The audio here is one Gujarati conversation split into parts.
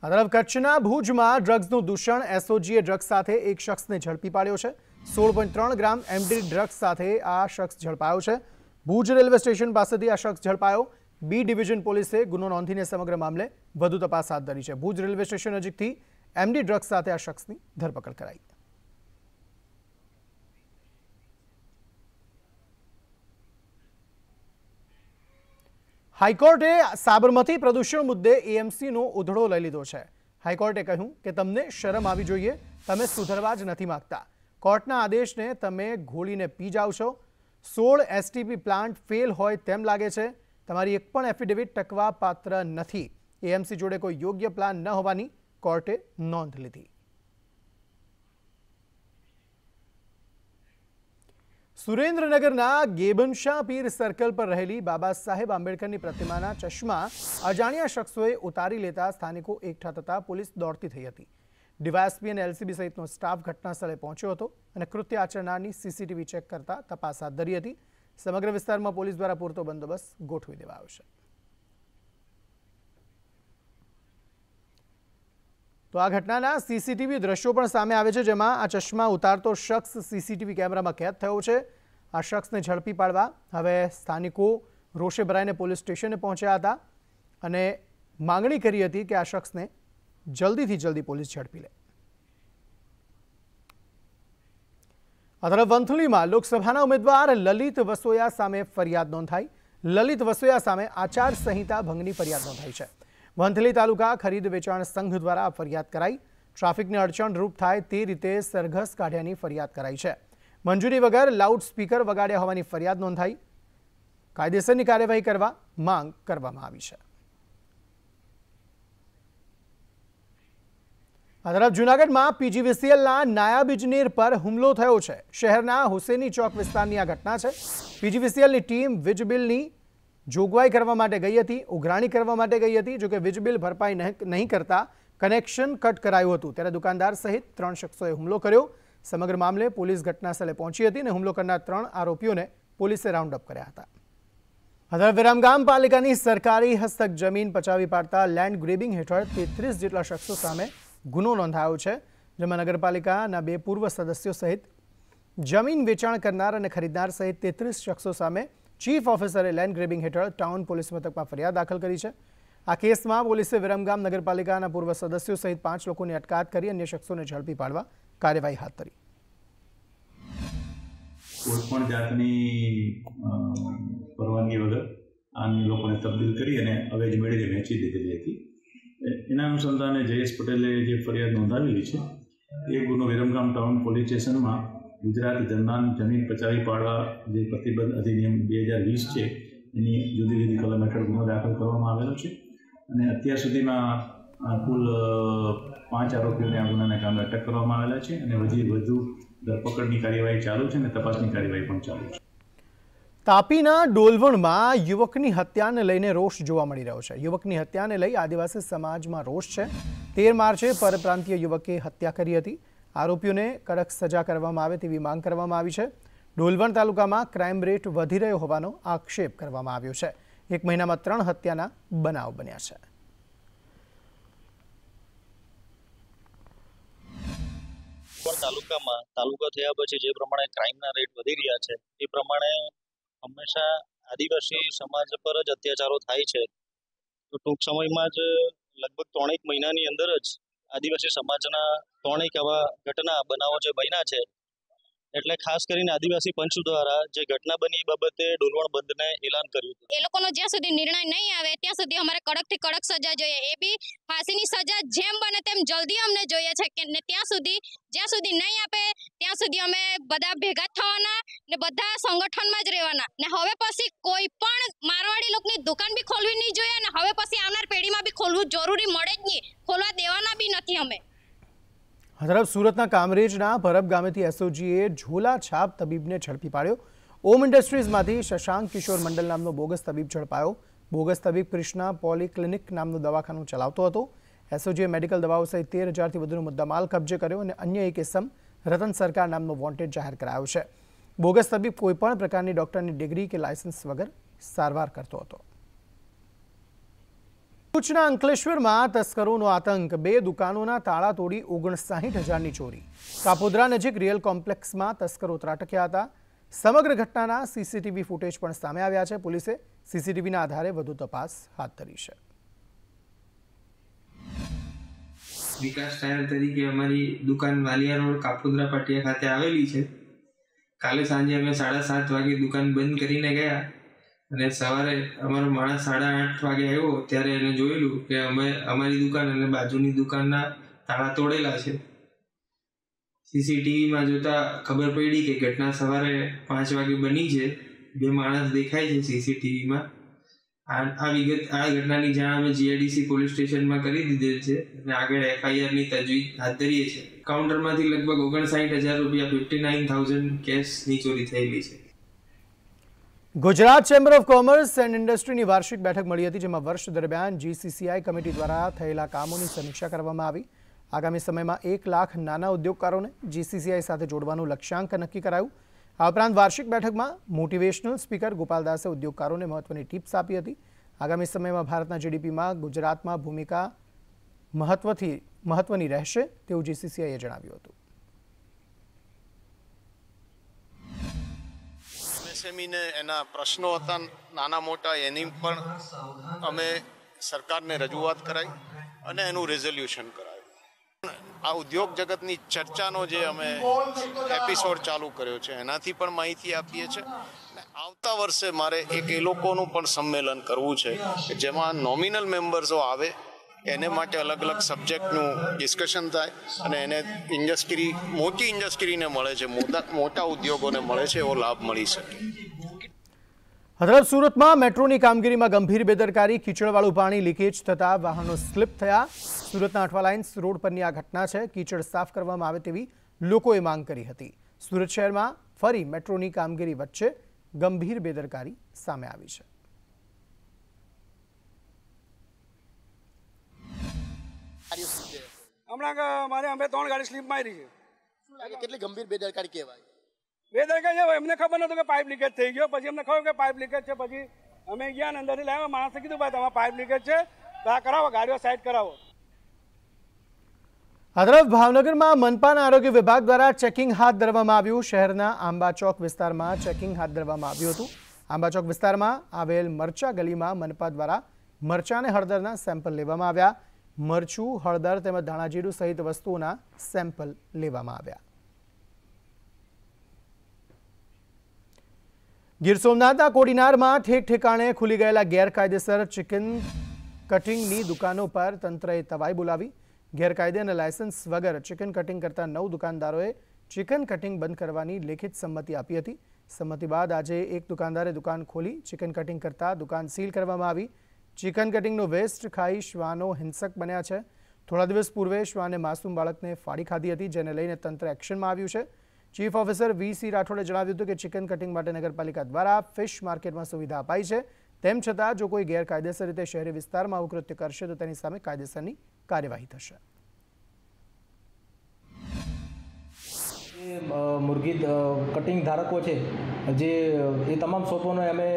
તરફ કચ્છના ભુજમાં ડ્રગ્સનું દૂષણ એસઓજીએ ડ્રગ્સ સાથે એક શખ્સને ઝડપી પાડ્યો છે સોળ પોઈન્ટ ત્રણ ગ્રામ એમડી ડ્રગ્સ સાથે આ શખ્સ ઝડપાયો છે ભુજ રેલવે સ્ટેશન પાસેથી આ શખ્સ ઝડપાયો બી ડિવિઝન પોલીસે ગુનો નોંધીને સમગ્ર મામલે વધુ તપાસ હાથ ધરી છે ભુજ રેલવે સ્ટેશન નજીકથી એમડી ડ્રગ્સ સાથે આ શખ્સની ધરપકડ કરાઈ હાઈકોર્ટે સાબરમતી પ્રદૂષણ મુદ્દે એએમસીનો ઉધડો લઈ લીધો છે હાઈકોર્ટે કહ્યું કે તમને શરમ આવી જોઈએ તમે સુધરવા જ નથી માગતા કોર્ટના આદેશને તમે ઘોળીને પી જાઓ છો સોળ એસટીપી પ્લાન્ટ ફેલ હોય તેમ લાગે છે તમારી એક પણ એફિડેવિટ ટકવા પાત્ર નથી એએમસી જોડે કોઈ યોગ્ય પ્લાન ન હોવાની કોર્ટે નોંધ લીધી સુરેન્દ્રનગરના ગેબનશાહ પીર સર્કલ પર રહેલી બાબા સાહેબ આંબેડકરની પ્રતિમાના ચશ્મા અજાણ્યા શખ્સોએ ઉતારી લેતા સ્થાનિકો એકઠા થતાં પોલીસ દોડતી થઈ હતી ડીવાયએસપી અને એલસીબી સહિતનો સ્ટાફ ઘટનાસ્થળે પહોંચ્યો હતો અને કૃત્ય આચરનારની સીસીટીવી ચેક કરતા તપાસ હાથ ધરી હતી સમગ્ર વિસ્તારમાં પોલીસ દ્વારા પૂરતો બંદોબસ્ત ગોઠવી દેવાયો છે તો આ ઘટનાના સીસીટીવી દ્રશ્યો પણ સામે આવે છે જેમાં આ ચશ્મા ઉતારતો શખ્સ સીસીટીવી કેમેરામાં કેદ થયો છે આ શખ્સને ઝડપી પાડવા હવે સ્થાનિકો રોષે ભરાઈને પોલીસ સ્ટેશને પહોંચ્યા હતા અને માંગણી કરી હતી કે આ શખ્સને જલ્દીથી જલ્દી પોલીસ ઝડપી લે આ તરફ વંથલીમાં લોકસભાના ઉમેદવાર લલિત વસોયા સામે ફરિયાદ નોંધાઈ લલિત વસોયા સામે આચાર સંહિતા ભંગની ફરિયાદ નોંધાઈ છે વંથલી તાલુકા ખરીદ વેચાણ સંઘ દ્વારા ફરિયાદ કરાઈ ટ્રાફિકને અડચણરૂપ થાય તે રીતે સરઘસ કાઢ્યાની ફરિયાદ કરાઈ છે મંજૂરી વગર લાઉડ સ્પીકર વગાડ્યા હોવાની ફરિયાદ નોંધાઈ કાયદેસરની કાર્યવાહી કરવા માંગ કરવામાં આવી છે આ તરફ જૂનાગઢમાં પીજીવીસીએલના નાયબ ઇજનેર પર હુમલો થયો છે શહેરના હુસેની ચોક વિસ્તારની આ ઘટના છે પીજીવીસીએલની ટીમ વીજ જોગવાઈ કરવા માટે ગઈ હતી ઉઘરાણી કરવા માટે ગઈ હતી જોકે વીજ બિલ ભરપાઈ નહીં કરતા કનેક્શન કટ કરાયું હતું ત્યારે દુકાનદાર સહિત ત્રણ શખ્સોએ હુમલો કર્યો સમગ્ર મામલે પોલીસ ઘટનાસ્થળે પહોંચી હતી અને હુમલો કરનાર ત્રણ આરોપીઓને પોલીસે રાઉન્ડ અપ કર્યા હતા હજાર વિરામગામ પાલિકાની સરકારી હસ્તક જમીન પચાવી પાડતા લેન્ડ ગ્રેબિંગ હેઠળ તેત્રીસ જેટલા શખ્સો સામે ગુનો નોંધાયો છે જેમાં નગરપાલિકાના બે પૂર્વ સદસ્યો સહિત જમીન વેચાણ કરનાર અને ખરીદનાર સહિત તેત્રીસ શખ્સો સામે ચીફ ઓફિસરે લેન્ડ ગ્રેબિંગ હેઠળ ટાઉન પોલીસ મથકમાં ફરિયાદ દાખલ કરી છે આ કેસમાં પોલીસે વિરમગામ નગરપાલિકાના પૂર્વ સદસ્યો સહિત પાંચ લોકોની અટકાયત કરી અન્ય શખ્સોને ઝડપી પાડવા કાર્યવાહી હાથ ધરી કોઈપણ જાતની પરવાનગી વગર આ લોકોને તબદીલ કરી અને અવેજ મેળવી વેચી દીધેલી હતી એના અનુસંધાને જયેશ પટેલે જે ફરિયાદ નોંધાવેલી છે એ ગુનો વિરમગામ ટાઉન પોલીસ સ્ટેશનમાં ગુજરાત જમનાન જમીન પચાવી પાડવા જે પ્રતિબંધ અધિનિયમ બે હજાર વીસ છે એની જુદી જુદી કલમ હેઠળ ગુનો દાખલ કરવામાં આવેલો છે અને અત્યાર સુધીમાં કુલ પાંચ આરોપીઓને આ ગુનાના કામે અટક કરવામાં આવેલા છે અને હજી વધુ ધરપકડની કાર્યવાહી ચાલુ છે અને તપાસની કાર્યવાહી પણ ચાલુ છે તાપીના ડોલવણમાં યુવકની હત્યાને લઈને રોષ જોવા મળી રહ્યો છે યુવકની હત્યાને લઈ આદિવાસી સમાજમાં રોષ છે તેર માર્ચે પરપ્રાંતીય યુવકે હત્યા કરી હતી આરોપીઓને કડક સજા કરવામાં આવે તેવી માંગ કરવામાં આવી છે ડોલવણ તાલુકામાં ક્રાઇમ રેટ વધી રહ્યો હોવાનો આક્ષેપ કરવામાં આવ્યો છે એક મહિનામાં ત્રણ હત્યાના બનાવ બન્યા છે તાલુકામાં તાલુકા થયા પછી જે પ્રમાણે ક્રાઇમના રેટ વધી રહ્યા છે એ પ્રમાણે હંમેશા આદિવાસી સમાજ પર જ અત્યાચારો થાય છે તો ટૂંક સમયમાં જ લગભગ ત્રણેક મહિનાની અંદર જ આદિવાસી સમાજના ત્રણેક આવા ઘટના બનાવો જે બન્યા છે એટલે ખાસ કરીને આદિવાસી પંચ દ્વારા જે ઘટના બની બાબતે ડોલવણ બંધને એલાન કર્યું એ લોકોનો જ્યાં સુધી નિર્ણય નહીં આવે ત્યાં સુધી અમારે કડકથી કડક સજા જોઈએ એ બી ફાંસીની સજા જેમ બને તેમ જલ્દી અમને જોઈએ છે કે ત્યાં સુધી જ્યાં સુધી નહીં આપે ત્યાં સુધી અમે બધા ભેગા થવાના ને બધા સંગઠનમાં જ રહેવાના ને હવે પછી કોઈ પણ મારવાડી લોકની દુકાન બી ખોલવી નહીં જોઈએ ને હવે પછી આવનાર પેઢીમાં બી ખોલવું જરૂરી મળે જ નહીં ખોલવા દેવા નથી અમે તરફ સુરતના કામરેજના ભરબ ગામેથી એસઓજીએ ઝોલા છાપ તબીબને ઝડપી પાડ્યો ઓમ ઇન્ડસ્ટ્રીઝમાંથી શશાંક કિશોર મંડલ નામનો બોગસ તબીબ ઝડપાયો બોગસ તબીબ ક્રિષ્ના પોલીક્લિનિક નામનું દવાખાનું ચલાવતો હતો એસઓજીએ મેડિકલ દવાઓ સહિત તેર હજારથી વધુનો મુદ્દામાલ કબજે કર્યો અને અન્ય એક એસમ રતન સરકાર નામનો વોન્ટેડ જાહેર કરાયો છે બોગસ તબીબ કોઈપણ પ્રકારની ડોક્ટરની ડિગ્રી કે લાયસન્સ વગર સારવાર કરતો હતો ભરૂચના અંકલેશ્વરમાં તસ્કરોનો આતંક બે દુકાનોના તાળા તોડી ઓગણસાઠ હજારની ચોરી કાપોદ્રા નજીક રિયલ કોમ્પ્લેક્સમાં તસ્કરો ત્રાટક્યા હતા સમગ્ર ઘટનાના સીસીટીવી ફૂટેજ પણ સામે આવ્યા છે પોલીસે સીસીટીવીના આધારે વધુ તપાસ હાથ ધરી છે વિકાસ ટાયર તરીકે અમારી દુકાન વાલિયા રોડ કાપોદ્રા પાટિયા ખાતે આવેલી છે કાલે સાંજે અમે સાડા સાત વાગે દુકાન બંધ કરીને ગયા અને સવારે અમારો માણસ સાડા આઠ વાગે આવ્યો ત્યારે એને જોયેલું કે અમે અમારી દુકાન અને બાજુની દુકાનના તાળા તોડેલા છે સીસીટીવીમાં જોતા ખબર પડી કે ઘટના સવારે પાંચ વાગે બની છે બે માણસ દેખાય છે સીસીટીવીમાં આ વિગત આ ઘટનાની જાણ અમે જીઆઈડીસી પોલીસ સ્ટેશનમાં કરી દીધેલ છે અને આગળ એફઆઈઆરની તજવીજ હાથ ધરીએ છીએ કાઉન્ટરમાંથી લગભગ ઓગણસાઠ હજાર રૂપિયા ફિફ્ટી નાઇન થાઉઝન્ડ કેશની ચોરી થયેલી છે Gujarat chamber of commerce and ઇન્ડસ્ટ્રીની વાર્ષિક બેઠક મળી હતી જેમાં વર્ષ દરમિયાન જીસીસીઆઈ કમિટી દ્વારા થયેલા કામોની સમીક્ષા કરવામાં આવી આગામી સમયમાં એક લાખ નાના ઉદ્યોગકારોને જીસીસીઆઈ સાથે જોડવાનું લક્ષ્યાંક નક્કી કરાયું આ ઉપરાંત વાર્ષિક બેઠકમાં મોટિવેશનલ સ્પીકર ગોપાલદાસે ઉદ્યોગકારોને મહત્વની ટિપ્સ આપી હતી આગામી સમયમાં ભારતના જીડીપીમાં ગુજરાતમાં ભૂમિકા મહત્વથી મહત્વની રહેશે તેવું જીસીસીઆઈએ જણાવ્યું હતું એસએમઈને એના પ્રશ્નો હતા નાના મોટા એની પણ અમે સરકારને રજૂઆત કરાવી અને એનું રેઝોલ્યુશન કરાયું આ ઉદ્યોગ જગતની ચર્ચાનો જે અમે એપિસોડ ચાલુ કર્યો છે એનાથી પણ માહિતી આપીએ છીએ આવતા વર્ષે મારે એક એ લોકોનું પણ સંમેલન કરવું છે જેમાં નોમિનલ મેમ્બર્સો આવે એને માટે અલગ અલગ સબ્જેક્ટનું ડિસ્કશન થાય અને એને ઇન્ડસ્ટ્રી મોટી ઇન્ડસ્ટ્રીને મળે છે મોટા મોટા ઉદ્યોગોને મળે છે એવો લાભ મળી શકે હદરત સુરતમાં મેટ્રોની કામગીરીમાં ગંભીર બેદરકારી કીચડવાળું પાણી લીકેજ થતાં વાહનો સ્લીપ થયા સુરતના અઠવા લાઇન્સ રોડ પરની આ ઘટના છે કીચડ સાફ કરવામાં આવે તેવી લોકોએ માંગ કરી હતી સુરત શહેરમાં ફરી મેટ્રોની કામગીરી વચ્ચે ગંભીર બેદરકારી સામે આવી છે હમણાં મારે અમે ત્રણ ગાડી સ્લીપ મારી છે કેટલી ગંભીર બેદરકારી કહેવાય બેદરકારી છે એમને ખબર નહોતું કે પાઇપ લીકેજ થઈ ગયો પછી અમને ખબર કે પાઇપ લીકેજ છે પછી અમે ગયા ને અંદરથી લાવ્યા માણસે કીધું ભાઈ તમારા પાઇપ લીકેજ છે તો આ કરાવો ગાડીઓ સાઈડ કરાવો આ તરફ ભાવનગરમાં મનપાના આરોગ્ય વિભાગ દ્વારા ચેકિંગ હાથ ધરવામાં આવ્યું શહેરના આંબાચોક વિસ્તારમાં ચેકિંગ હાથ ધરવામાં આવ્યું હતું આંબાચોક વિસ્તારમાં આવેલ મરચા ગલીમાં મનપા દ્વારા મરચા અને હળદરના સેમ્પલ લેવામાં આવ્યા મરચું હળદર તેમજ ધાણાજીરું સહિત વસ્તુઓના સેમ્પલ લેવામાં આવ્યા ગીર સોમનાથના કોડીનારમાં ઠેક ઠેકાણે ખુલી ગયેલા ગેરકાયદેસર ચિકન કટિંગની દુકાનો પર તંત્રએ તવાઈ બોલાવી ગેરકાયદે અને લાયસન્સ વગર ચિકન કટિંગ કરતા નવ દુકાનદારોએ ચિકન કટિંગ બંધ કરવાની લેખિત સંમતિ આપી હતી સંમતિ બાદ આજે એક દુકાનદારે દુકાન ખોલી ચિકન કટિંગ કરતા દુકાન સીલ કરવામાં આવી ચિકન કટિંગનો વેસ્ટ ખાઈ શ્વાનો હિંસક બન્યા છે થોડા દિવસ પૂર્વે શ્વાને માસૂમ બાળકને ફાડી ખાધી હતી જેને લઈને તંત્ર એક્શનમાં આવ્યું છે ચીફ ઓફિસર વી સી રાઠોડે જણાવ્યું હતું કે ચિકન કટિંગ માટે નગરપાલિકા દ્વારા ફિશ માર્કેટમાં સુવિધા અપાઈ છે તેમ છતાં જો કોઈ ગેરકાયદેસર રીતે શહેરી વિસ્તારમાં આવું કૃત્ય કરશે તો તેની સામે કાયદેસરની કાર્યવાહી થશે મુરગી કટિંગ ધારકો છે જે એ તમામ શોપોને અમે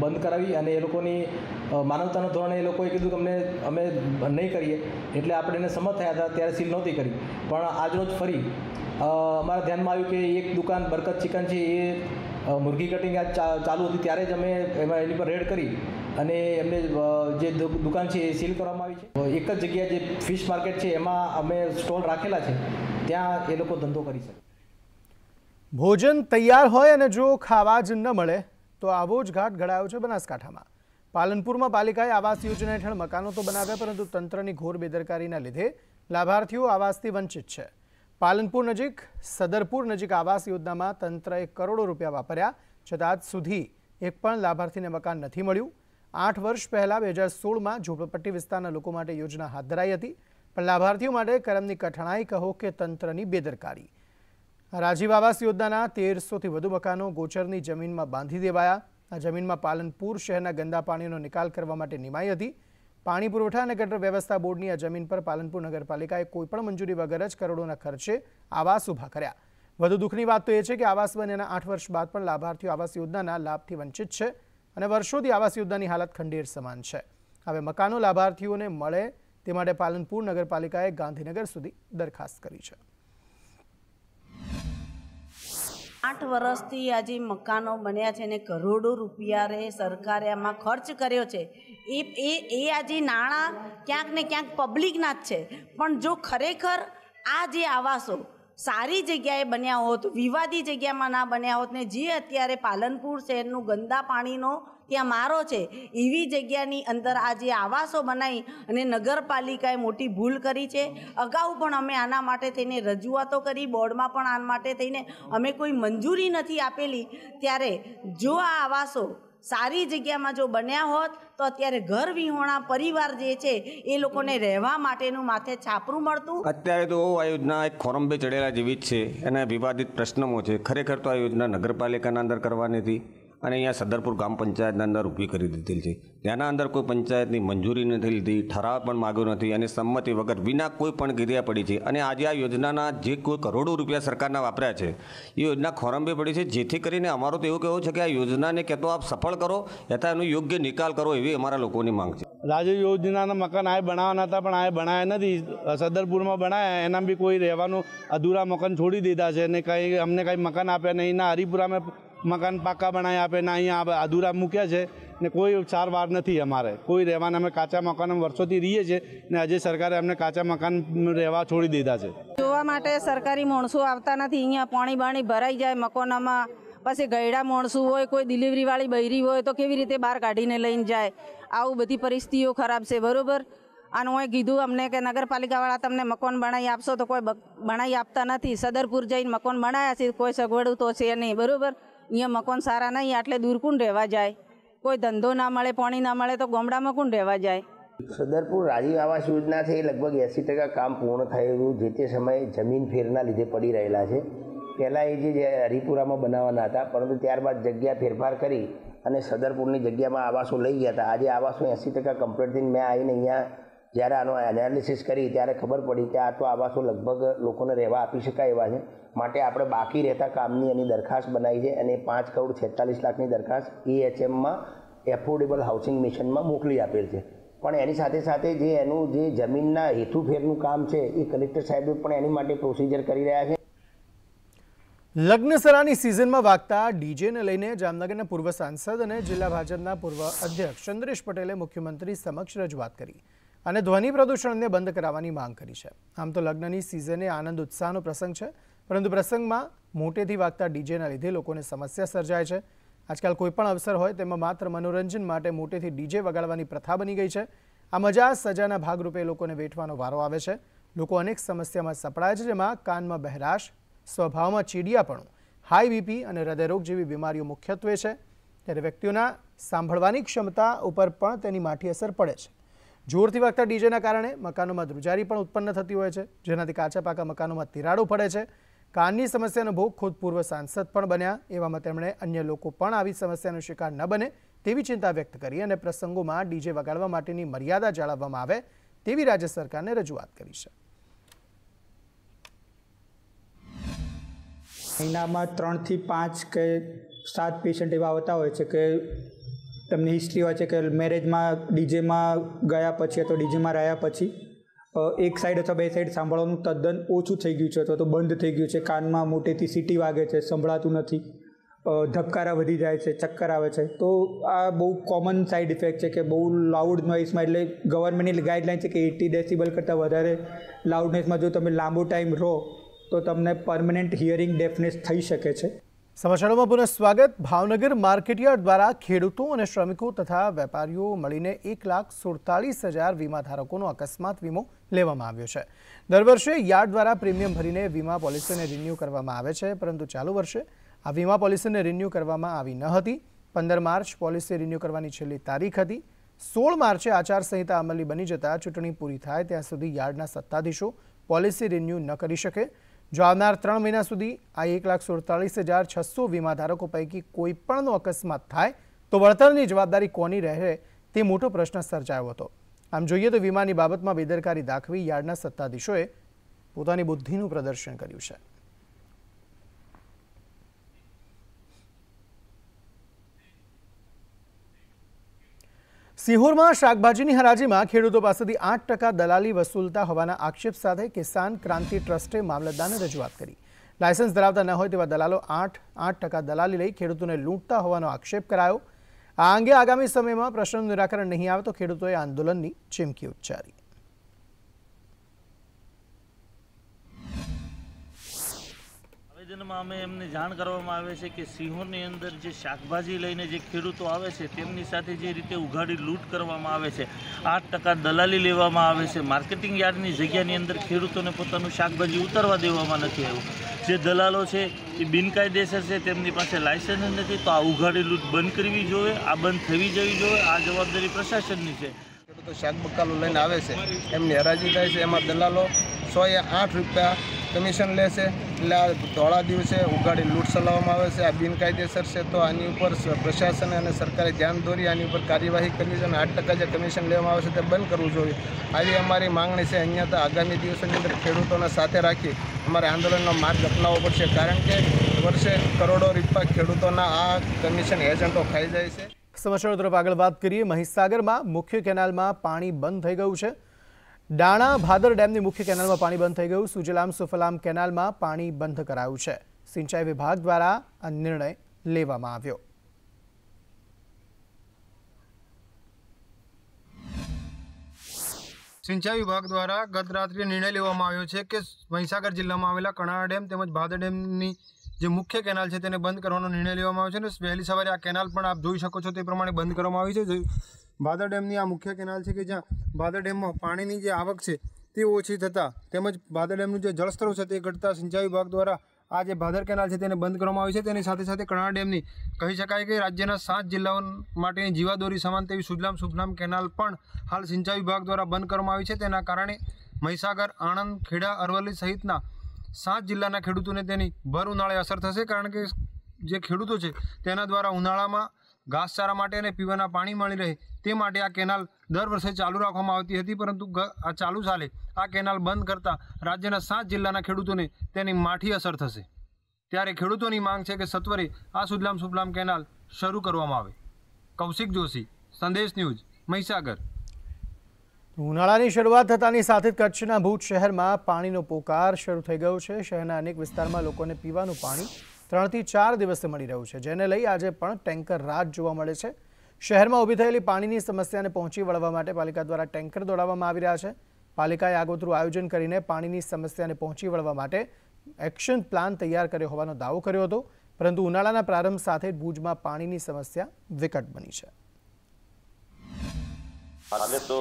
બંધ કરાવી અને એ લોકોની માનવતાના ધોરણે એ લોકોએ કીધું કે અમને અમે નહીં કરીએ એટલે આપણે એને સમત થયા હતા ત્યારે સીલ નહોતી કરી પણ આજરોજ ફરી અમારા ધ્યાનમાં આવ્યું કે એક દુકાન બરકત ચિકન છે એ મુરગી કટિંગ આજ ચાલુ હતી ત્યારે જ અમે એમાં એની પર રેડ કરી અને એમને જે દુકાન છે એ સીલ કરવામાં આવી છે એક જ જગ્યાએ જે ફિશ માર્કેટ છે એમાં અમે સ્ટોલ રાખેલા છે ત્યાં એ લોકો ધંધો કરી શકે ભોજન તૈયાર હોય અને જો ખાવા જ ન મળે તો આવો જ ઘાટ ઘડાયો છે બનાસકાંઠામાં પાલનપુરમાં પાલિકાએ આવાસ યોજના હેઠળ મકાનો તો બનાવ્યા પરંતુ તંત્રની ઘોર બેદરકારીના લીધે લાભાર્થીઓ આવાસથી વંચિત છે પાલનપુર નજીક સદરપુર નજીક આવાસ યોજનામાં તંત્રએ કરોડો રૂપિયા વાપર્યા છતાં આજ સુધી એક પણ લાભાર્થીને મકાન નથી મળ્યું આઠ વર્ષ પહેલાં બે હજાર સોળમાં ઝૂંપડપટ્ટી વિસ્તારના લોકો માટે યોજના હાથ ધરાઈ હતી પણ લાભાર્થીઓ માટે કરમની કઠણાઈ કહો કે તંત્રની બેદરકારી રાજીવ આવાસ યોજનાના તેરસોથી વધુ મકાનો ગોચરની જમીનમાં બાંધી દેવાયા આ જમીનમાં પાલનપુર શહેરના ગંદા પાણીનો નિકાલ કરવા માટે નિમાઈ હતી પાણી પુરવઠા અને ગટર વ્યવસ્થા બોર્ડની આ જમીન પર પાલનપુર નગરપાલિકાએ કોઈપણ મંજૂરી વગર જ કરોડોના ખર્ચે આવાસ ઊભા કર્યા વધુ દુઃખની વાત તો એ છે કે આવાસ બન્યાના આઠ વર્ષ બાદ પણ લાભાર્થીઓ આવાસ યોજનાના લાભથી વંચિત છે અને વર્ષોથી આવાસ યોજનાની હાલત ખંડેર સમાન છે હવે મકાનો લાભાર્થીઓને મળે તે માટે પાલનપુર નગરપાલિકાએ ગાંધીનગર સુધી દરખાસ્ત કરી છે આઠ વર્ષથી આજે મકાનો બન્યા છે ને કરોડો રૂપિયા રે સરકારે આમાં ખર્ચ કર્યો છે એ એ એ આજે નાણાં ક્યાંક ને ક્યાંક પબ્લિકના જ છે પણ જો ખરેખર આ જે આવાસો સારી જગ્યાએ બન્યા હોત વિવાદી જગ્યામાં ના બન્યા હોત ને જે અત્યારે પાલનપુર શહેરનું ગંદા પાણીનો ત્યાં મારો છે એવી જગ્યાની અંદર આ જે આવાસો બનાવી અને નગરપાલિકાએ મોટી ભૂલ કરી છે અગાઉ પણ અમે આના માટે થઈને રજૂઆતો કરી બોર્ડમાં પણ આના માટે થઈને અમે કોઈ મંજૂરી નથી આપેલી ત્યારે જો આ આવાસો સારી જગ્યામાં જો બન્યા હોત તો અત્યારે ઘર વિહોણા પરિવાર જે છે એ લોકોને રહેવા માટેનું માથે છાપરું મળતું અત્યારે તો આ યોજના એક ખોરંબે પે ચડેલા જેવી જ છે એના વિવાદિત પ્રશ્નમો છે ખરેખર તો આ યોજના નગરપાલિકાના અંદર કરવાની હતી અને અહીંયા સદરપુર ગ્રામ પંચાયતના અંદર ઊભી કરી દીધેલ છે તેના અંદર કોઈ પંચાયતની મંજૂરી નથી લીધી ઠરાવ પણ માગ્યો નથી અને સંમતિ વગર વિના કોઈ પણ ગીર્યા પડી છે અને આજે આ યોજનાના જે કોઈ કરોડો રૂપિયા સરકારના વાપર્યા છે એ યોજના ખોરંબે પડી છે જેથી કરીને અમારો તો એવું કહેવું છે કે આ યોજનાને ક્યાં તો આપ સફળ કરો યથા એનો યોગ્ય નિકાલ કરો એવી અમારા લોકોની માંગ છે રાજ્ય યોજનાના મકાન આ બનાવવાના હતા પણ આ બનાવ્યા નથી સદરપુરમાં બનાવ્યા એના બી કોઈ રહેવાનું અધૂરા મકાન છોડી દીધા છે અને કંઈ અમને કંઈ મકાન આપ્યા નહીં ના હરિપુરામાં મકાન પાકા બનાવી આપે ના અહીંયા અધૂરા મૂક્યા છે ને કોઈ સારવાર નથી અમારે કોઈ રહેવાના અમે કાચા મકાન વર્ષોથી રહીએ છીએ ને આજે સરકારે અમને કાચા મકાન રહેવા છોડી દીધા છે જોવા માટે સરકારી માણસો આવતા નથી અહીંયા પાણી બાણી ભરાઈ જાય મકાનોમાં પછી ગયડા માણસું હોય કોઈ ડિલિવરીવાળી બહેરી હોય તો કેવી રીતે બહાર કાઢીને લઈને જાય આવું બધી પરિસ્થિતિઓ ખરાબ છે બરાબર અને હું કીધું અમને કે નગરપાલિકાવાળા તમને મકાન બનાવી આપશો તો કોઈ બનાવી આપતા નથી સદરપુર જઈને મકાન બનાવ્યા છે કોઈ સગવડું તો છે નહીં બરાબર અહીંયા મકાન સારા નહીં આટલે દૂર કોણ રહેવા જાય કોઈ ધંધો ના મળે પાણી ના મળે તો ગામડામાં કોણ રહેવા જાય સદરપુર રાજીવ આવાસ યોજનાથી લગભગ એંસી ટકા કામ પૂર્ણ થયેલું જે તે સમયે જમીન ફેરના લીધે પડી રહેલા છે પહેલાં એ જે હરિપુરામાં બનાવવાના હતા પરંતુ ત્યારબાદ જગ્યા ફેરફાર કરી અને સદરપુરની જગ્યામાં આવાસો લઈ ગયા હતા આજે આવાસો એંસી ટકા કમ્પ્લીટ થઈને મેં આવીને અહીંયા જ્યારે આનો એનાલિસિસ કરી ત્યારે ખબર પડી કે આ તો આવાસો લગભગ લોકોને રહેવા આપી શકાય એવા છે માટે આપણે બાકી રહેતા કામની એની દરખાસ્ત બનાવી છે અને પાંચ કરોડ છેતાલીસ લાખની દરખાસ્ત એએચએમમાં એફોર્ડેબલ હાઉસિંગ મિશનમાં મોકલી આપેલ છે પણ એની સાથે સાથે જે એનું જે જમીનના હેતુફેરનું કામ છે એ કલેક્ટર સાહેબે પણ એની માટે પ્રોસિજર કરી રહ્યા છે લગ્નસરાની સિઝનમાં વાગતા ડીજેને લઈને જામનગરના પૂર્વ સાંસદ અને જિલ્લા ભાજપના પૂર્વ અધ્યક્ષ ચંદ્રેશ પટેલે મુખ્યમંત્રી સમક્ષ રજૂઆત કરી અને ધ્વનિ પ્રદૂષણને બંધ કરાવવાની માંગ કરી છે આમ તો લગ્નની સિઝને આનંદ ઉત્સાહનો પ્રસંગ છે પરંતુ પ્રસંગમાં મોટેથી વાગતા ડીજેના લીધે લોકોને સમસ્યા સર્જાય છે આજકાલ કોઈપણ અવસર હોય તેમાં માત્ર મનોરંજન માટે મોટેથી ડીજે વગાડવાની પ્રથા બની ગઈ છે આ મજા સજાના ભાગરૂપે લોકોને વેઠવાનો વારો આવે છે લોકો અનેક સમસ્યામાં સપડાય છે જેમાં કાનમાં બહેરાશ સ્વભાવમાં ચીડિયાપણું હાઈ બીપી અને હૃદયરોગ જેવી બીમારીઓ મુખ્યત્વે છે ત્યારે વ્યક્તિઓના સાંભળવાની ક્ષમતા ઉપર પણ તેની માઠી અસર પડે છે જોરથી વાગતા ડીજેના કારણે મકાનોમાં ધ્રુજારી પણ ઉત્પન્ન થતી હોય છે જેનાથી કાચા પાકા મકાનોમાં તિરાડો પડે છે કાનની સમસ્યાનો ભોગ ખુદ પૂર્વ સાંસદ પણ બન્યા એવામાં તેમણે અન્ય લોકો પણ આવી સમસ્યાનો શિકાર ન બને તેવી ચિંતા વ્યક્ત કરી અને પ્રસંગોમાં ડીજે વગાડવા માટેની મર્યાદા જાળવવામાં આવે તેવી રાજ્ય સરકારને રજૂઆત કરી છે મહિનામાં ત્રણથી પાંચ કે સાત પેશન્ટ એવા આવતા હોય છે કે તમને હિસ્ટ્રી હોય છે કે મેરેજમાં ડીજેમાં ગયા પછી અથવા ડીજેમાં રહ્યા પછી એક સાઈડ અથવા બે સાઈડ સાંભળવાનું તદ્દન ઓછું થઈ ગયું છે અથવા તો બંધ થઈ ગયું છે કાનમાં મોટેથી સીટી વાગે છે સંભળાતું નથી ધબકારા વધી જાય છે ચક્કર આવે છે તો આ બહુ કોમન સાઇડ ઇફેક્ટ છે કે બહુ લાઉડ નોઇસમાં એટલે ગવર્મેન્ટની ગાઈડલાઇન છે કે એટી ડેસિબલ કરતાં વધારે લાઉડનેસમાં જો તમે લાંબો ટાઈમ રહો તો તમને પરમનન્ટ હિયરિંગ ડેફનેસ થઈ શકે છે સમાચારોમાં પુનઃ સ્વાગત ભાવનગર માર્કેટયાર્ડ દ્વારા ખેડૂતો અને શ્રમિકો તથા વેપારીઓ મળીને એક લાખ સુડતાલીસ હજાર વીમા ધારકોનો અકસ્માત વીમો લેવામાં આવ્યો છે દર વર્ષે યાર્ડ દ્વારા પ્રીમિયમ ભરીને વીમા પોલિસીને રિન્યૂ કરવામાં આવે છે પરંતુ ચાલુ વર્ષે આ વીમા પોલિસીને રિન્યૂ કરવામાં આવી ન હતી પંદર માર્ચ પોલિસી રિન્યુ કરવાની છેલ્લી તારીખ હતી સોળ માર્ચે આચારસંહિતા અમલી બની જતા ચૂંટણી પૂરી થાય ત્યાં સુધી યાર્ડના સત્તાધીશો પોલિસી રિન્યૂ ન કરી શકે જો આવનાર ત્રણ મહિના સુધી આ એક લાખ સુડતાલીસ હજાર છસો વીમાધારકો પૈકી કોઈપણનો અકસ્માત થાય તો વળતરની જવાબદારી કોની રહે તે મોટો પ્રશ્ન સર્જાયો હતો આમ જોઈએ તો વીમાની બાબતમાં બેદરકારી દાખવી યાર્ડના સત્તાધીશોએ પોતાની બુદ્ધિનું પ્રદર્શન કર્યું છે સિહોરમાં શાકભાજીની હરાજીમાં ખેડૂતો પાસેથી આઠ ટકા દલાલી વસૂલતા હોવાના આક્ષેપ સાથે કિસાન ક્રાંતિ ટ્રસ્ટે મામલતદારને રજૂઆત કરી લાયસન્સ ધરાવતા ન હોય તેવા દલાલો આઠ આઠ ટકા દલાલી લઈ ખેડૂતોને લૂંટતા હોવાનો આક્ષેપ કરાયો આ અંગે આગામી સમયમાં પ્રશ્નનું નિરાકરણ નહીં આવે તો ખેડૂતોએ આંદોલનની ચીમકી ઉચ્ચારી આવેદનમાં અમે એમને જાણ કરવામાં આવે છે કે સિંહોની અંદર જે શાકભાજી લઈને જે ખેડૂતો આવે છે તેમની સાથે જે રીતે ઉઘાડી લૂંટ કરવામાં આવે છે આઠ ટકા દલાલી લેવામાં આવે છે માર્કેટિંગ યાર્ડની જગ્યાની અંદર ખેડૂતોને પોતાનું શાકભાજી ઉતારવા દેવામાં નથી આવ્યું જે દલાલો છે એ બિનકાયદેસર છે તેમની પાસે લાયસન્સ નથી તો આ ઉઘાડી લૂંટ બંધ કરવી જોઈએ આ બંધ થવી જવી જોઈએ આ જવાબદારી પ્રશાસનની છે ખેડૂતો શાકબકાલો લઈને આવે છે એમની હરાજી થાય છે એમાં દલાલો સો એ આઠ રૂપિયા કમિશન લે છે એટલે ધોળા દિવસે ઉગાડી લૂંટ ચલાવવામાં આવે છે આ બિનકાયદેસર છે તો આની ઉપર પ્રશાસન અને સરકારે ધ્યાન દોરી આની ઉપર કાર્યવાહી કરવી છે અને આઠ ટકા જે કમિશન લેવામાં આવે છે તે બંધ કરવું જોઈએ આવી અમારી માંગણી છે અહીંયા તો આગામી દિવસોની અંદર ખેડૂતોને સાથે રાખી અમારે આંદોલનનો માર્ગ અપનાવવો પડશે કારણ કે વર્ષે કરોડો રૂપિયા ખેડૂતોના આ કમિશન એજન્ટો ખાઈ જાય છે સમાચારો તરફ આગળ વાત કરીએ મહીસાગરમાં મુખ્ય કેનાલમાં પાણી બંધ થઈ ગયું છે ડાણા ભાદર ડેમની મુખ્ય કેનાલમાં પાણી બંધ થઈ ગયું સુજલામ સુફલામ કેનાલમાં પાણી બંધ કરાયું છે સિંચાઈ વિભાગ દ્વારા આ નિર્ણય લેવામાં આવ્યો સિંચાઈ વિભાગ દ્વારા ગત રાત્રે નિર્ણય લેવામાં આવ્યો છે કે મહીસાગર જિલ્લામાં આવેલા કણાળા ડેમ તેમજ ભાદર ડેમની જે મુખ્ય કેનાલ છે તેને બંધ કરવાનો નિર્ણય લેવામાં આવ્યો છે અને વહેલી સવારે આ કેનાલ પણ આપ જોઈ શકો છો તે પ્રમાણે બંધ કરવામાં આવી છે भादर डैम ની આ મુખ્ય કેનાલ છે કે જ્યાં ભાદર डैम માં પાણીની જે આવક છે તે ઓછી થતા તેમ જ ભાદર डैम નું જે જળસ્તર છે તે ઘટતા સિંચાઈ વિભાગ દ્વારા આ જે ભાદર કેનાલ છે તેને બંધ કરવામાં આવી છે તેની સાથે સાથે કણાડા ડેમ ની કહી શકાય કે રાજ્યના 7 જિલ્લાઓ માટેની જીવાદોરી સમાન તેવી સુદલામ સુભનામ કેનાલ પણ હાલ સિંચાઈ વિભાગ દ્વારા બંધ કરવામાં આવી છે તેના કારણે મહીસાગર આણંદ ખેડા અરવલ્લી સહિતના 7 જિલ્લાના ખેડૂતોને તેની ભર ઉનાળાએ અસર થશે કારણ કે જે ખેડૂતો છે તેના દ્વારા ઉનાળામાં ઘાસચારા માટે અને પીવાના પાણી મળી રહે તે માટે આ કેનાલ દર વર્ષે ચાલુ રાખવામાં આવતી હતી પરંતુ આ ચાલુ ચાલે આ કેનાલ બંધ કરતાં રાજ્યના સાત જિલ્લાના ખેડૂતોને તેની માઠી અસર થશે ત્યારે ખેડૂતોની માંગ છે કે સત્વરે આ સુજલામ સુફલામ કેનાલ શરૂ કરવામાં આવે કૌશિક જોશી સંદેશ ન્યૂઝ મહીસાગર ઉનાળાની શરૂઆત થતાની સાથે જ કચ્છના ભૂજ શહેરમાં પાણીનો પોકાર શરૂ થઈ ગયો છે શહેરના અનેક વિસ્તારમાં લોકોને પીવાનું પાણી ત્રણથી ચાર દિવસથી મળી રહ્યું છે જેને લઈ આજે પણ ટેન્કર રાત જોવા મળે છે શહેરમાં ઊભી થયેલી પાણીની સમસ્યાને પહોંચી વળવા માટે પાલિકા દ્વારા ટેન્કર દોડાવવામાં આવી રહ્યા છે પાલિકાએ આગોતરું આયોજન કરીને પાણીની સમસ્યાને પહોંચી વળવા માટે એક્શન પ્લાન તૈયાર કર્યો હોવાનો દાવો કર્યો હતો પરંતુ ઉનાળાના પ્રારંભ સાથે ભુજમાં પાણીની સમસ્યા વિકટ બની છે હાલે તો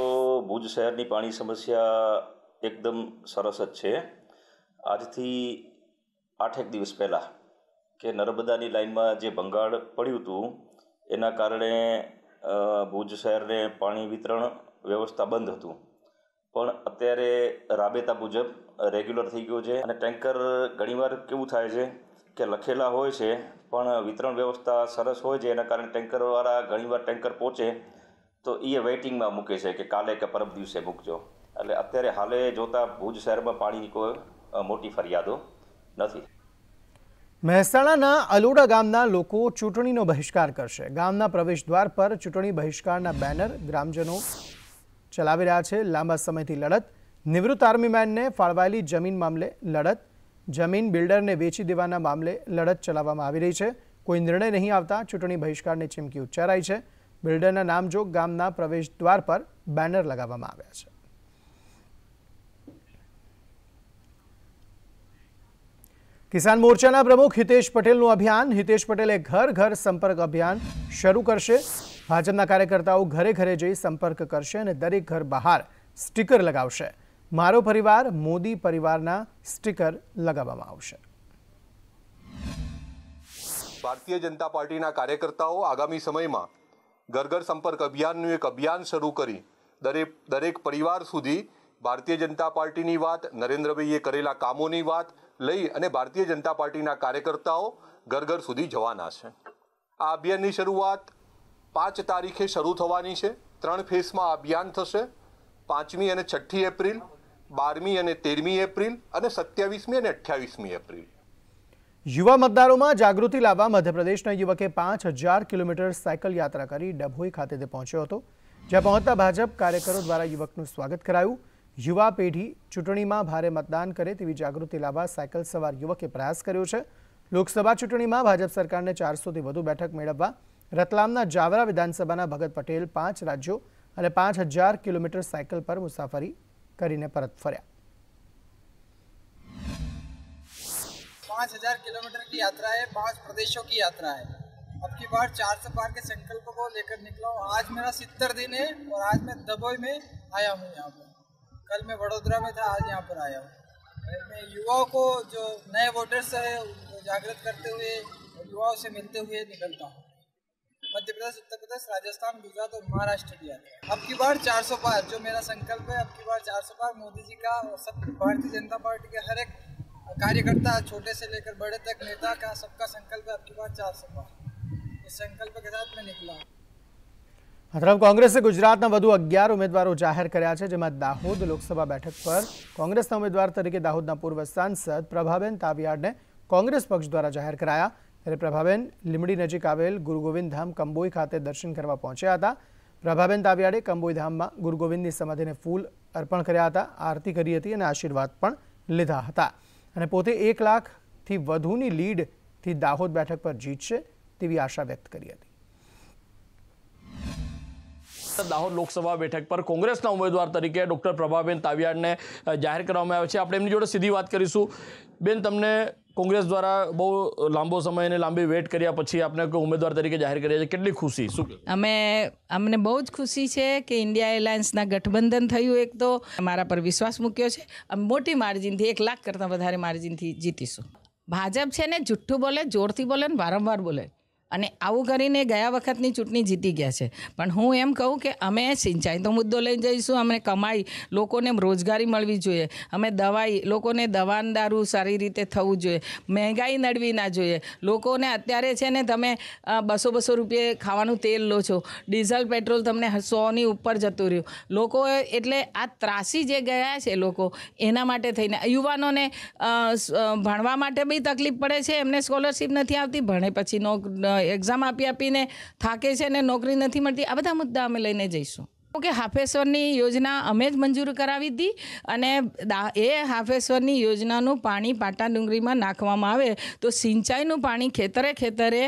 ભુજ શહેરની પાણી સમસ્યા એકદમ સરસ જ છે આજથી આઠેક દિવસ પહેલાં કે નર્મદાની લાઇનમાં જે ભંગાળ પડ્યું હતું એના કારણે ભુજ શહેરને પાણી વિતરણ વ્યવસ્થા બંધ હતું પણ અત્યારે રાબેતા મુજબ રેગ્યુલર થઈ ગયું છે અને ટેન્કર ઘણીવાર કેવું થાય છે કે લખેલા હોય છે પણ વિતરણ વ્યવસ્થા સરસ હોય છે એના કારણે ટેન્કરવાળા ઘણીવાર ટેન્કર પહોંચે તો એ વેઇટિંગમાં મૂકે છે કે કાલે કે પરમ દિવસે મૂકજો એટલે અત્યારે હાલે જોતા ભુજ શહેરમાં પાણીની કોઈ મોટી ફરિયાદો નથી મહેસાણાના અલોડા ગામના લોકો ચૂંટણીનો બહિષ્કાર કરશે ગામના પ્રવેશદ્વાર પર ચૂંટણી બહિષ્કારના બેનર ગ્રામજનો ચલાવી રહ્યા છે લાંબા સમયથી લડત નિવૃત્ત આર્મીમેનને ફાળવાયેલી જમીન મામલે લડત જમીન બિલ્ડરને વેચી દેવાના મામલે લડત ચલાવવામાં આવી રહી છે કોઈ નિર્ણય નહીં આવતા ચૂંટણી બહિષ્કારની ચીમકી ઉચ્ચારાઈ છે બિલ્ડરના નામજોગ ગામના પ્રવેશદ્વાર પર બેનર લગાવવામાં આવ્યા છે કિસાન મોરચાના પ્રમુખ હિતેશ પટેલનું અભિયાન હિતેશ પટેલે ઘર ઘર સંપર્ક અભિયાન શરૂ કરશે ભાજપના કાર્યકર્તાઓ ઘરે ઘરે જઈ સંપર્ક કરશે અને દરેક ઘર બહાર સ્ટીકર લગાવશે મારો પરિવાર મોદી પરિવારના સ્ટીકર લગાવવામાં આવશે ભારતીય જનતા પાર્ટીના કાર્યકર્તાઓ આગામી સમયમાં ઘર ઘર સંપર્ક અભિયાનનું એક અભિયાન શરૂ કરી દરેક દરેક પરિવાર સુધી ભારતીય જનતા પાર્ટીની વાત નરેન્દ્રભાઈએ કરેલા કામોની વાત લઈ અને ભારતીય જનતા પાર્ટીના કાર્યકર્તાઓ ઘર ઘર સુધી જવાના છે આ અભિયાનની શરૂઆત પાંચ તારીખે શરૂ થવાની છે ત્રણ ફેઝમાં અભિયાન થશે પાંચમી અને છઠ્ઠી એપ્રિલ બારમી અને તેરમી એપ્રિલ અને સત્યાવીસમી અને અઠ્યાવીસમી એપ્રિલ યુવા મતદારોમાં જાગૃતિ લાવવા મધ્યપ્રદેશના યુવકે પાંચ હજાર કિલોમીટર સાયકલ યાત્રા કરી ડભોઈ ખાતે પહોંચ્યો હતો જ્યાં પહોંચતા ભાજપ કાર્યકરો દ્વારા યુવકનું સ્વાગત કરાયું યુવા પેઢી ચૂંટણીમાં ભારે મતદાન કરે તેવી જાગૃતિ લાવવા સાયકલ સવાર યુવકે પ્રયાસ કર્યો છે લોકસભા ચૂંટણીમાં ભાજપ સરકારને ચારસોથી વધુ બેઠક મેળવવા રતલામના જાવરા વિધાનસભાના ભગત પટેલ પાંચ રાજ્યો અને પાંચ હજાર કિલોમીટર સાયકલ પર મુસાફરી કરીને પરત ફર્યા પાંચ હજાર કિલોમીટર કી યાત્રા હૈ પાંચ પ્રદેશો કી યાત્રા હૈ अब की बार चार सौ पार के संकल्प को लेकर निकला हूँ आज मेरा सितर दिन है और आज मैं दबोई में आया हूँ यहाँ कल मैं वडोदरा में था आज यहाँ पर आया हूँ मैं युवाओं को जो नए वोटर्स है उनको जागृत करते हुए युवाओं से मिलते हुए निकलता हूँ मध्य प्रदेश उत्तर प्रदेश राजस्थान गुजरात और महाराष्ट्र किया अब की बार 400 पार जो मेरा संकल्प है अब की बार 400 पार मोदी जी का और सब भारतीय जनता पार्टी के हर एक कार्यकर्ता छोटे से लेकर बड़े तक नेता का सबका संकल्प है अब की बार सौ पार इस संकल्प के साथ मैं निकला તરફ કોંગ્રેસે ગુજરાતના વધુ અગિયાર ઉમેદવારો જાહેર કર્યા છે જેમાં દાહોદ લોકસભા બેઠક પર કોંગ્રેસના ઉમેદવાર તરીકે દાહોદના પૂર્વ સાંસદ પ્રભાબેન તાવિયાડને કોંગ્રેસ પક્ષ દ્વારા જાહેર કરાયા ત્યારે પ્રભાબેન લીમડી નજીક આવેલ ગુરુગોવિંદ ધામ કંબોઈ ખાતે દર્શન કરવા પહોંચ્યા હતા પ્રભાબેન તાવિયાડે કંબોઈ ધામમાં ગુરુગોવિંદની સમાધિને ફૂલ અર્પણ કર્યા હતા આરતી કરી હતી અને આશીર્વાદ પણ લીધા હતા અને પોતે એક લાખથી વધુની લીડથી દાહોદ બેઠક પર જીતશે તેવી આશા વ્યક્ત કરી હતી દાહોદ લોકસભા બેઠક પર કોંગ્રેસના ઉમેદવાર તરીકે ડૉક્ટર પ્રભાબેન તાવિયાડને જાહેર કરવામાં આવ્યા છે આપણે એમની જોડે સીધી વાત કરીશું બેન તમને કોંગ્રેસ દ્વારા બહુ લાંબો સમય અને લાંબી વેટ કર્યા પછી આપને ઉમેદવાર તરીકે જાહેર કર્યા છે કેટલી ખુશી શું અમે અમને બહુ જ ખુશી છે કે ઇન્ડિયા એરલાઇન્સના ગઠબંધન થયું એક તો મારા પર વિશ્વાસ મૂક્યો છે અમે મોટી માર્જિનથી એક લાખ કરતાં વધારે માર્જિનથી જીતીશું ભાજપ છે ને જુઠ્ઠું બોલે જોરથી બોલે ને વારંવાર બોલે અને આવું કરીને ગયા વખતની ચૂંટણી જીતી ગયા છે પણ હું એમ કહું કે અમે સિંચાઈનો મુદ્દો લઈ જઈશું અમે કમાઈ લોકોને રોજગારી મળવી જોઈએ અમે દવાઈ લોકોને દવાન દારૂ સારી રીતે થવું જોઈએ મહેંગાઈ નડવી ના જોઈએ લોકોને અત્યારે છે ને તમે બસો બસો રૂપિયે ખાવાનું તેલ લો છો ડીઝલ પેટ્રોલ તમને સોની ઉપર જતું રહ્યું લોકો એટલે આ ત્રાસી જે ગયા છે લોકો એના માટે થઈને યુવાનોને ભણવા માટે બી તકલીફ પડે છે એમને સ્કોલરશીપ નથી આવતી ભણે પછી નો એક્ઝામ આપી આપીને થાકે છે અને નોકરી નથી મળતી આ બધા મુદ્દા અમે લઈને જઈશું કે હાફેશ્વરની યોજના અમે જ મંજૂર કરાવી હતી અને એ હાફેશ્વરની યોજનાનું પાણી પાટા ડુંગરીમાં નાખવામાં આવે તો સિંચાઈનું પાણી ખેતરે ખેતરે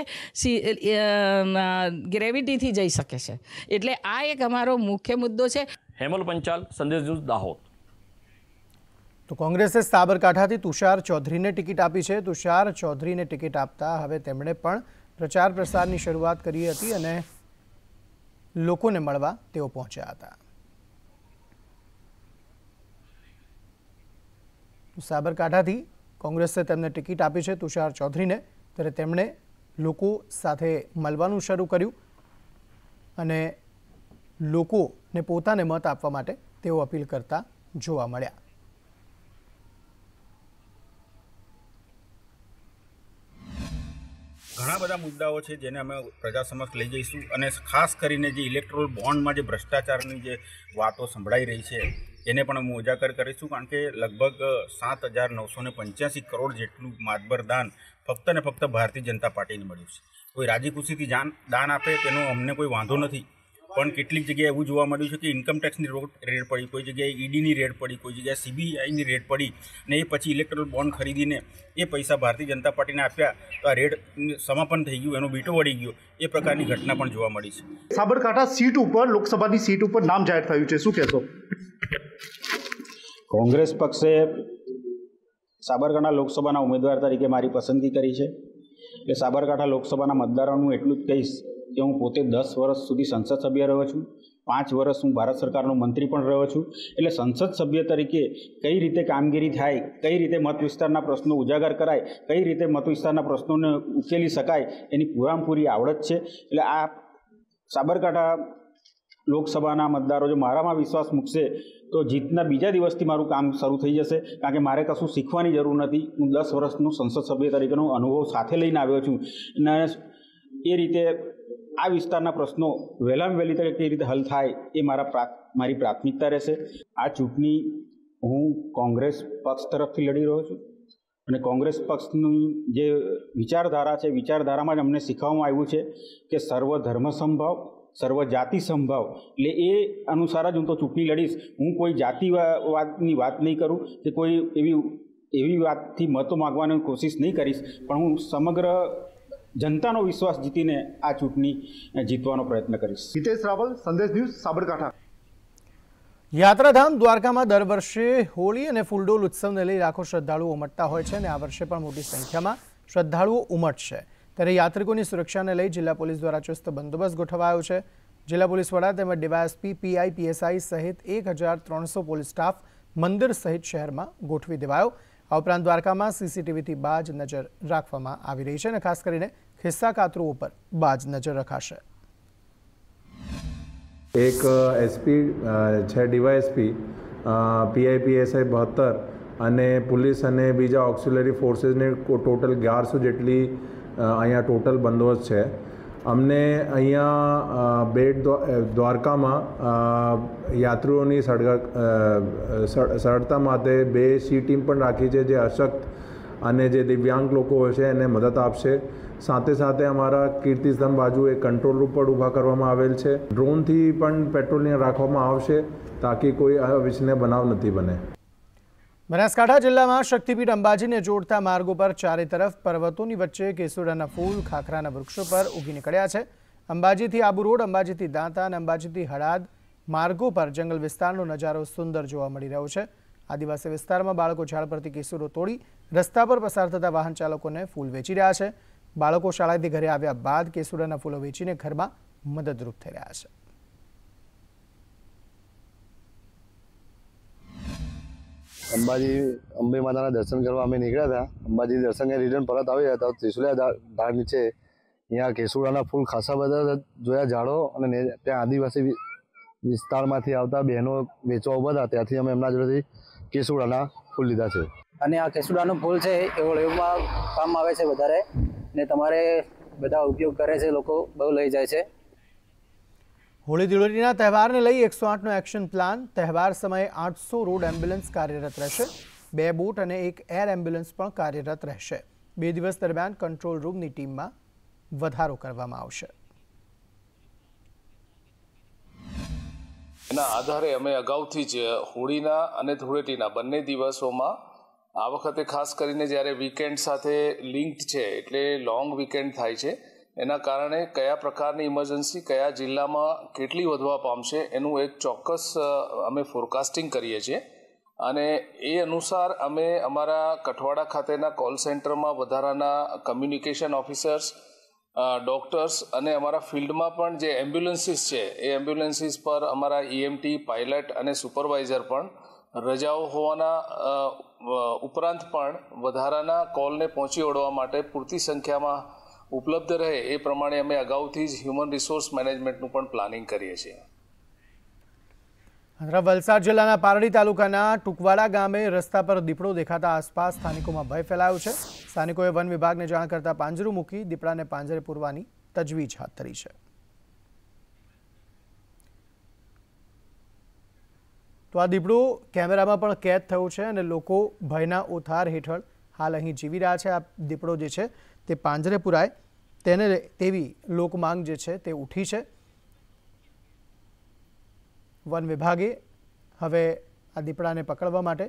ગ્રેવિટીથી જઈ શકે છે એટલે આ એક અમારો મુખ્ય મુદ્દો છે હેમલ પંચાલ સંદેશ ન્યૂઝ દાહોદ તો કોંગ્રેસે સાબરકાંઠાથી તુષાર ચૌધરીને ટિકિટ આપી છે તુષાર ચૌધરીને ટિકિટ આપતા હવે તેમણે પણ પ્રચાર પ્રસારની શરૂઆત કરી હતી અને લોકોને મળવા તેઓ પહોંચ્યા હતા સાબરકાંઠાથી કોંગ્રેસે તેમને ટિકિટ આપી છે તુષાર ચૌધરીને ત્યારે તેમણે લોકો સાથે મળવાનું શરૂ કર્યું અને લોકોને પોતાને મત આપવા માટે તેઓ અપીલ કરતા જોવા મળ્યા ઘણા બધા મુદ્દાઓ છે જેને અમે પ્રજા સમક્ષ લઈ જઈશું અને ખાસ કરીને જે ઇલેક્ટ્રોલ બોન્ડમાં જે ભ્રષ્ટાચારની જે વાતો સંભળાઈ રહી છે એને પણ હું ઉજાગર કરીશું કારણ કે લગભગ સાત હજાર નવસો ને પંચ્યાસી કરોડ જેટલું માતબર દાન ફક્ત ને ફક્ત ભારતીય જનતા પાર્ટીને મળ્યું છે કોઈ રાજીખુશીથી જાન દાન આપે તેનો અમને કોઈ વાંધો નથી પણ કેટલીક જગ્યાએ એવું જોવા મળ્યું છે કે ઇન્કમટેક્સની રેડ પડી કોઈ જગ્યાએ ઈડીની e રેડ પડી કોઈ જગ્યાએ સીબીઆઈની રેડ પડી અને એ પછી ઇલેક્ટ્રોલ બોન્ડ ખરીદીને એ પૈસા ભારતીય જનતા પાર્ટીને આપ્યા તો આ રેડ સમાપન થઈ ગયું એનો બીટો વળી ગયો એ પ્રકારની ઘટના પણ જોવા મળી છે સાબરકાંઠા સીટ ઉપર લોકસભાની સીટ ઉપર નામ જાહેર થયું છે શું કહેશો કોંગ્રેસ પક્ષે સાબરકાંઠા લોકસભાના ઉમેદવાર તરીકે મારી પસંદગી કરી છે એટલે સાબરકાંઠા લોકસભાના મતદારોનું એટલું જ કહીશ કે હું પોતે દસ વર્ષ સુધી સંસદ સભ્ય રહ્યો છું પાંચ વર્ષ હું ભારત સરકારનો મંત્રી પણ રહ્યો છું એટલે સંસદ સભ્ય તરીકે કઈ રીતે કામગીરી થાય કઈ રીતે મત વિસ્તારના પ્રશ્નો ઉજાગર કરાય કઈ રીતે મત વિસ્તારના પ્રશ્નોને ઉકેલી શકાય એની પૂરામપૂરી આવડત છે એટલે આ સાબરકાંઠા લોકસભાના મતદારો જો મારામાં વિશ્વાસ મૂકશે તો જીતના બીજા દિવસથી મારું કામ શરૂ થઈ જશે કારણ કે મારે કશું શીખવાની જરૂર નથી હું દસ વર્ષનું સંસદ સભ્ય તરીકેનો અનુભવ સાથે લઈને આવ્યો છું અને એ રીતે આ વિસ્તારના પ્રશ્નો વહેલામાં વહેલી તકે કઈ રીતે હલ થાય એ મારા મારી પ્રાથમિકતા રહેશે આ ચૂંટણી હું કોંગ્રેસ પક્ષ તરફથી લડી રહ્યો છું અને કોંગ્રેસ પક્ષની જે વિચારધારા છે વિચારધારામાં જ અમને શીખવવામાં આવ્યું છે કે સર્વ ધર્મ સંભાવ સર્વ જાતિ સંભાવ એટલે એ અનુસાર જ હું તો ચૂંટણી લડીશ હું કોઈ જાતિવાદની વાત નહીં કરું કે કોઈ એવી એવી વાતથી મતો માગવાની કોશિશ નહીં કરીશ પણ હું સમગ્ર જનતાનો વિશ્વાસ જીતીને આ ચૂંટણી જીતવાનો પ્રયત્ન કરીશ હિતેશ રાવલ સંદેશ ન્યૂઝ સાબરકાંઠા યાત્રાધામ દ્વારકામાં દર વર્ષે હોળી અને ફૂલડોલ ઉત્સવને લઈ લાખો શ્રદ્ધાળુઓ ઉમટતા હોય છે અને આ વર્ષે પણ મોટી સંખ્યામાં શ્રદ્ધાળુઓ ઉમટશે ત્યારે યાત્રિકોની સુરક્ષાને લઈ જિલ્લા પોલીસ દ્વારા ચુસ્ત બંદોબસ્ત ગોઠવાયો છે જિલ્લા પોલીસ વડા તેમજ ડીવાયએસપી પીઆઈ પીએસઆઈ સહિત એક પોલીસ સ્ટાફ મંદિર સહિત શહેરમાં ગોઠવી દેવાયો આ ઉપરાંત દ્વારકામાં સીસીટીવીથી બાજ નજર રાખવામાં આવી રહી છે અને ખાસ કરીને ખિસ્સા કાતરો ઉપર બાજ નજર રખાશે એક એસપી છે ડીવાયએસપી પીઆઈપીએસઆઈ બહત્તર અને પોલીસ અને બીજા ઓક્સિલરી ફોર્સીસની ટોટલ અગિયારસો જેટલી અહીંયા ટોટલ બંદોબસ્ત છે અમને અહીંયા બેટ દ્વારકામાં યાત્રીઓની સરળતા માટે બે સી ટીમ પણ રાખી છે જે અશક્ત અને જે દિવ્યાંગ લોકો હશે એને મદદ આપશે સાથે સાથે અમારા કીર્તિસ્તંભ બાજુ એક કંટ્રોલ રૂમ પણ ઊભા કરવામાં આવેલ છે ડ્રોનથી પણ પેટ્રોલિંગ રાખવામાં આવશે તાકી કોઈ અવિચ્છનીય બનાવ નથી બને બનાસકાંઠા જિલ્લામાં શક્તિપીઠ અંબાજીને જોડતા માર્ગો પર ચારે તરફ પર્વતોની વચ્ચે કેસુડાના ફૂલ ખાખરાના વૃક્ષો પર ઉગી નીકળ્યા છે અંબાજીથી આબુ રોડ અંબાજીથી દાંતા અને અંબાજીથી હળાદ માર્ગો પર જંગલ વિસ્તારનો નજારો સુંદર જોવા મળી રહ્યો છે આદિવાસી વિસ્તારમાં બાળકો ઝાડ પરથી કેસુરો તોડી રસ્તા પર પસાર થતા વાહન ચાલકોને ફૂલ વેચી રહ્યા છે બાળકો શાળાથી ઘરે આવ્યા બાદ કેસુડાના ફૂલો વેચીને ઘરમાં મદદરૂપ થઈ રહ્યા છે અંબાજી અંબે માતાના દર્શન કરવા અમે નીકળ્યા હતા અંબાજી દર્શન રિટર્ન પરત આવ્યા હતા ત્રિશુલિયા ધાર નીચે અહીંયા કેસુડાના ફૂલ ખાસા બધા જોયા ઝાડો અને ત્યાં આદિવાસી વિસ્તારમાંથી આવતા બહેનો વેચવા ઉભા હતા ત્યાંથી અમે એમના જોડેથી કેસુડાના ફૂલ લીધા છે અને આ કેસુડાનું ફૂલ છે એ ઓળીઓમાં કામ આવે છે વધારે ને તમારે બધા ઉપયોગ કરે છે લોકો બહુ લઈ જાય છે હોળી ધૂળેટીના તહેવારને લઈ એકસો આઠનો એક્શન પ્લાન તહેવાર સમયે આઠસો રોડ એમ્બ્યુલન્સ કાર્યરત રહેશે બે બોટ અને એક એર એમ્બ્યુલન્સ પણ કાર્યરત રહેશે બે દિવસ દરમિયાન કંટ્રોલ રૂમની ટીમમાં વધારો કરવામાં આવશે એના આધારે અમે અગાઉથી જ હોળીના અને ધૂળેટીના બંને દિવસોમાં આ વખતે ખાસ કરીને જ્યારે વીકેન્ડ સાથે લિંક્ડ છે એટલે લોંગ વીકેન્ડ થાય છે એના કારણે કયા પ્રકારની ઇમરજન્સી કયા જિલ્લામાં કેટલી વધવા પામશે એનું એક ચોક્કસ અમે ફોરકાસ્ટિંગ કરીએ છીએ અને એ અનુસાર અમે અમારા કઠવાડા ખાતેના કોલ સેન્ટરમાં વધારાના કમ્યુનિકેશન ઓફિસર્સ ડૉક્ટર્સ અને અમારા ફિલ્ડમાં પણ જે એમ્બ્યુલન્સીસ છે એ એમ્બ્યુલન્સીસ પર અમારા ઈએમટી e પાયલટ અને સુપરવાઇઝર પણ રજાઓ હોવાના ઉપરાંત પણ વધારાના કોલને પહોંચી વળવા માટે પૂરતી સંખ્યામાં ઉપલબ્ધ રહે એ પ્રમાણે અમે અગાઉથી જ હ્યુમન રિસોર્સ મેનેજમેન્ટનું પણ પ્લાનિંગ કરીએ છીએ વલસાડ જિલ્લાના પારડી તાલુકાના ટુકવાડા ગામે રસ્તા પર દીપડો દેખાતા આસપાસ સ્થાનિકોમાં ભય ફેલાયો છે સ્થાનિકોએ વન વિભાગને જાણ કરતા પાંજરું મૂકી દીપડાને પાંજરે પૂરવાની તજવીજ હાથ ધરી છે તો આ દીપડું કેમેરામાં પણ કેદ થયું છે અને લોકો ભયના ઓથાર હેઠળ હાલ અહીં જીવી રહ્યા છે આ દીપડો જે છે તે પાંજરે પુરાય તેને તેવી લોકમાંગ જે છે તે ઉઠી છે વન વિભાગે હવે આ દીપડાને પકડવા માટે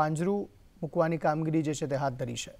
પાંજરું મૂકવાની કામગીરી જે છે તે હાથ ધરી છે